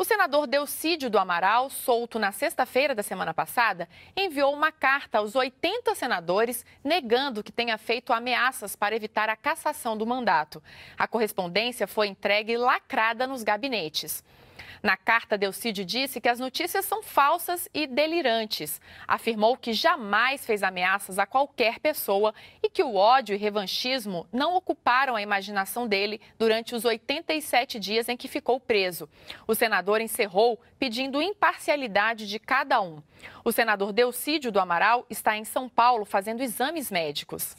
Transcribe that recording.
O senador Delcídio do Amaral, solto na sexta-feira da semana passada, enviou uma carta aos 80 senadores negando que tenha feito ameaças para evitar a cassação do mandato. A correspondência foi entregue lacrada nos gabinetes. Na carta, Delcídio disse que as notícias são falsas e delirantes. Afirmou que jamais fez ameaças a qualquer pessoa e que o ódio e revanchismo não ocuparam a imaginação dele durante os 87 dias em que ficou preso. O senador encerrou pedindo imparcialidade de cada um. O senador Delcídio do Amaral está em São Paulo fazendo exames médicos.